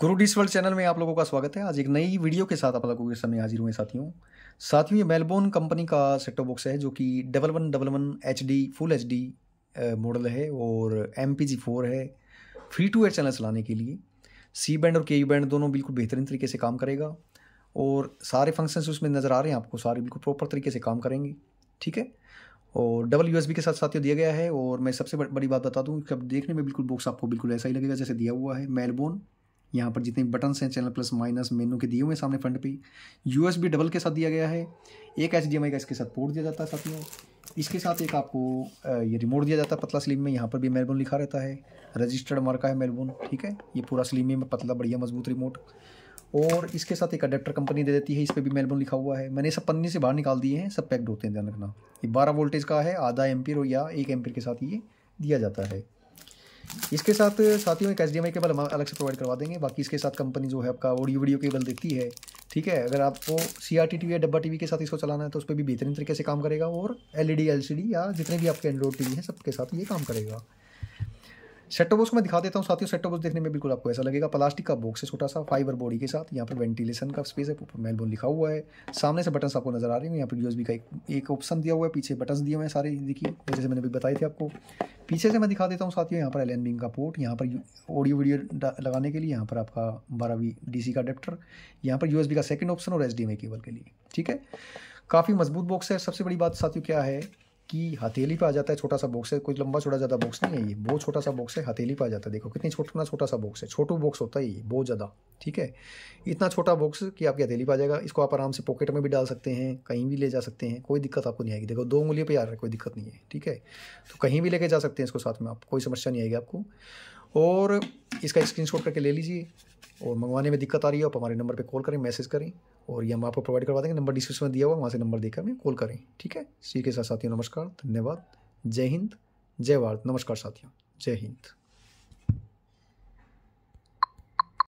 गुरु dish world channel में आप लोगों का स्वागत है आज एक नई वीडियो के साथ आप लोगों के सामने हाजिर हुए साथियों साथियों ये मेलबोर्न कंपनी का सेटो बॉक्स है जो कि double one double one H D full H D model है और एम पी जी फोर है फ्री टू एयर चैनल चलाने के लिए सी बैंड और के यू बैंड दोनों बिल्कुल बेहतरीन तरीके से काम करेगा और सारे फंक्शंस उसमें नज़र आ रहे हैं आपको सारे बिल्कुल प्रॉपर तरीके से काम करेंगे ठीक है और डबल बी के साथ साथियों दिया गया है और मैं सबसे बड़ी बात बता दूँ कि अब देखने में बिल्कुल बॉक्स आपको बिल्कुल ऐसा ही लगेगा जैसे दिया हुआ है मेलबोर्न यहाँ पर जितने बटन्स हैं चैनल प्लस माइनस मेनू के दिए हुए सामने फ्रंट पे यू डबल के साथ दिया गया है एक एच का इसके साथ पोर्ट दिया जाता है साथ में इसके साथ एक आपको ये रिमोट दिया जाता है पतला स्लीम में यहाँ पर भी मेलबोन लिखा रहता है रजिस्टर्ड मार्का है मेलबोन ठीक है ये पूरा स्लीम में पतला बढ़िया मजबूत रिमोट और इसके साथ एक अडेप्टर कंपनी दे देती है इस पर भी मेलबोन लिखा हुआ है मैंने सब पन्ने से बाहर निकाल दिए हैं सब पैक्ड होते हैं ध्यान रखना ये बारह वोल्टेज का है आधा एम्पियर या एक एम्पियर के साथ ये दिया जाता है इसके साथ साथियों एक एच केबल हम अलग से प्रोवाइड करवा देंगे बाकी इसके साथ कंपनी जो है आपका ऑडियो वीडियो केबल देती है ठीक है अगर आपको सी आर टी टी या डब्बा टी वी के साथ इसको चलाना है तो उस पर भी बेहतरीन तरीके से काम करेगा और L E D L C D या जितने भी आपके एंड्रॉइड टी वी हैं सबके साथ ये काम करेगा सेटो बॉक्स मैं दिखा देता हूँ साथियों सेटो बॉक्स देखने में बिल्कुल आपको ऐसा लगेगा प्लास्टिक का बॉक्स है छोटा सा फाइबर बॉडी के साथ यहाँ पर वेंटिलेशन का स्पेस है ऊपर मेलबोन लिखा हुआ है सामने से बटन आपको नजर आ रहे हैं यहाँ पर यूएसबी का एक ऑप्शन दिया हुआ है पीछे बटन दिए हुए हैं सारे देखिए जैसे मैंने अभी बताए थे आपको पीछे से मैं दिखा देता हूँ साथियों यहाँ पर एल एन बीम का पोर्ट यहाँ पर ऑडियो वीडियो लगाने के लिए यहाँ पर आपका बारहवीं डी का अडेप्टर यहाँ पर यूएसबी का सेकंड ऑप्शन और एच केबल के लिए ठीक है काफ़ी मजबूत बॉक्स है सबसे बड़ी बात साथियों क्या है की हथेली पे आ जाता है छोटा सा बॉक्स है कोई लंबा छोटा ज़्यादा बॉक्स नहीं है ये बहुत छोटा सा बॉक्स है हथेली पे आ जाता है देखो कितनी छोटा छोटा सा बॉक्स है छोटू बॉक्स होता है ये बहुत ज़्यादा ठीक है इतना छोटा बॉक्स कि आपकी हथेली पे आ जाएगा इसको आप आराम से पॉकेट में भी डाल सकते हैं कहीं भी ले जा सकते हैं कोई दिक्कत आपको नहीं आएगी देखो दो उंगलियों पर आ रहा है कोई दिक्कत नहीं है ठीक है तो कहीं भी लेके जा सकते हैं इसको साथ में आप कोई समस्या नहीं आएगी आपको और इसका शॉट करके ले लीजिए और मंगवाने में दिक्कत आ रही है आप हमारे नंबर पर कॉल करें मैसेज करें और ये हम आपको प्रोवाइड करवा देंगे नंबर डिस्क्रिप्शन में दिया हुआ वहाँ से नंबर देकर हमें कॉल करें ठीक है इसी के साथ साथियों नमस्कार धन्यवाद जय हिंद जय भारत नमस्कार साथियों जय हिंद